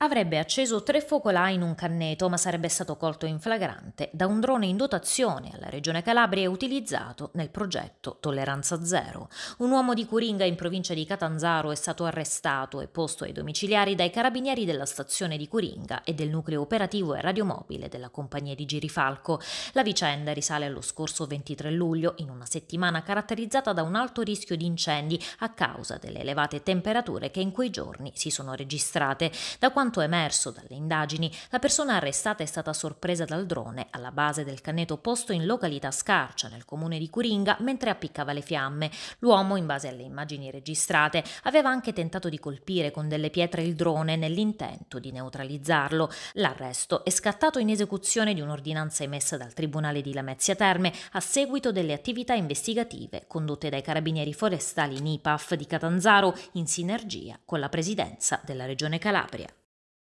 Avrebbe acceso tre focolai in un canneto, ma sarebbe stato colto in flagrante da un drone in dotazione alla Regione Calabria e utilizzato nel progetto Tolleranza Zero. Un uomo di Curinga in provincia di Catanzaro è stato arrestato e posto ai domiciliari dai carabinieri della stazione di Curinga e del nucleo operativo e radiomobile della compagnia di Girifalco. La vicenda risale allo scorso 23 luglio, in una settimana caratterizzata da un alto rischio di incendi a causa delle elevate temperature che in quei giorni si sono registrate. Da quando quanto emerso dalle indagini, la persona arrestata è stata sorpresa dal drone alla base del canneto posto in località Scarcia, nel comune di Curinga, mentre appiccava le fiamme. L'uomo, in base alle immagini registrate, aveva anche tentato di colpire con delle pietre il drone nell'intento di neutralizzarlo. L'arresto è scattato in esecuzione di un'ordinanza emessa dal Tribunale di Lamezia Terme a seguito delle attività investigative condotte dai carabinieri forestali NIPAF di Catanzaro in sinergia con la presidenza della Regione Calabria.